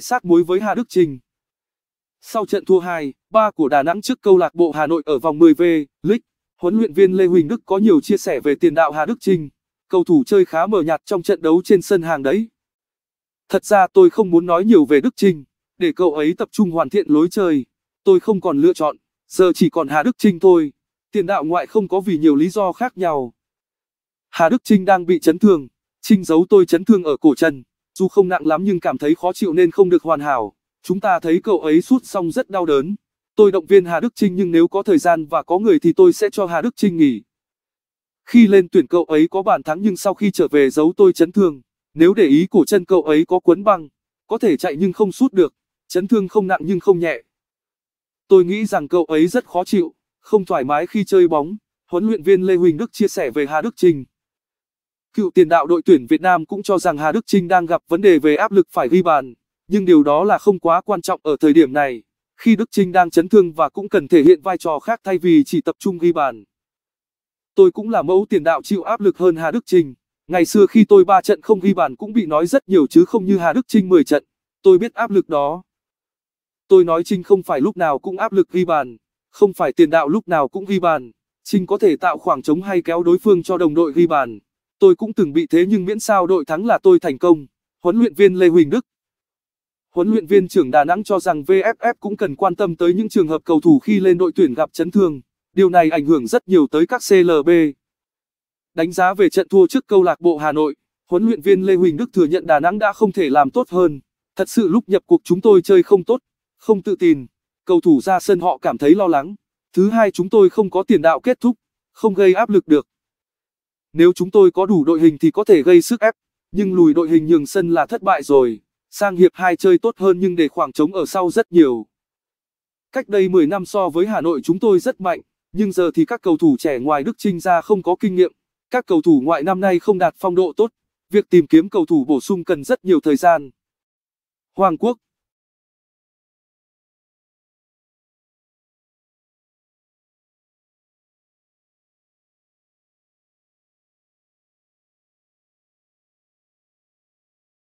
sát muối với Hà Đức Trình. Sau trận thua 2-3 của Đà Nẵng trước câu lạc bộ Hà Nội ở vòng 10V League, huấn luyện viên Lê Huỳnh Đức có nhiều chia sẻ về tiền đạo Hà Đức Trình. Cầu thủ chơi khá mờ nhạt trong trận đấu trên sân hàng đấy. Thật ra tôi không muốn nói nhiều về Đức Trình, để cậu ấy tập trung hoàn thiện lối chơi. Tôi không còn lựa chọn, giờ chỉ còn Hà Đức Trình thôi. Tiền đạo ngoại không có vì nhiều lý do khác nhau. Hà Đức Trinh đang bị chấn thương, Trinh giấu tôi chấn thương ở cổ chân dù không nặng lắm nhưng cảm thấy khó chịu nên không được hoàn hảo. Chúng ta thấy cậu ấy sút xong rất đau đớn. Tôi động viên Hà Đức Trinh nhưng nếu có thời gian và có người thì tôi sẽ cho Hà Đức Trinh nghỉ. Khi lên tuyển cậu ấy có bàn thắng nhưng sau khi trở về giấu tôi chấn thương. Nếu để ý cổ chân cậu ấy có quấn băng, có thể chạy nhưng không sút được, chấn thương không nặng nhưng không nhẹ. Tôi nghĩ rằng cậu ấy rất khó chịu, không thoải mái khi chơi bóng. Huấn luyện viên Lê Huỳnh Đức chia sẻ về Hà Đức Trinh. Cựu tiền đạo đội tuyển Việt Nam cũng cho rằng Hà Đức Trinh đang gặp vấn đề về áp lực phải ghi bàn, nhưng điều đó là không quá quan trọng ở thời điểm này, khi Đức Trinh đang chấn thương và cũng cần thể hiện vai trò khác thay vì chỉ tập trung ghi bàn. Tôi cũng là mẫu tiền đạo chịu áp lực hơn Hà Đức Trinh, ngày xưa khi tôi 3 trận không ghi bàn cũng bị nói rất nhiều chứ không như Hà Đức Trinh 10 trận, tôi biết áp lực đó. Tôi nói Trinh không phải lúc nào cũng áp lực ghi bàn, không phải tiền đạo lúc nào cũng ghi bàn, Trinh có thể tạo khoảng trống hay kéo đối phương cho đồng đội ghi bàn. Tôi cũng từng bị thế nhưng miễn sao đội thắng là tôi thành công. Huấn luyện viên Lê Huỳnh Đức Huấn luyện viên trưởng Đà Nẵng cho rằng VFF cũng cần quan tâm tới những trường hợp cầu thủ khi lên đội tuyển gặp chấn thương. Điều này ảnh hưởng rất nhiều tới các CLB. Đánh giá về trận thua trước câu lạc bộ Hà Nội, huấn luyện viên Lê Huỳnh Đức thừa nhận Đà Nẵng đã không thể làm tốt hơn. Thật sự lúc nhập cuộc chúng tôi chơi không tốt, không tự tin. Cầu thủ ra sân họ cảm thấy lo lắng. Thứ hai chúng tôi không có tiền đạo kết thúc, không gây áp lực được. Nếu chúng tôi có đủ đội hình thì có thể gây sức ép, nhưng lùi đội hình nhường sân là thất bại rồi. Sang hiệp 2 chơi tốt hơn nhưng để khoảng trống ở sau rất nhiều. Cách đây 10 năm so với Hà Nội chúng tôi rất mạnh, nhưng giờ thì các cầu thủ trẻ ngoài Đức Trinh ra không có kinh nghiệm. Các cầu thủ ngoại năm nay không đạt phong độ tốt, việc tìm kiếm cầu thủ bổ sung cần rất nhiều thời gian. Hoàng Quốc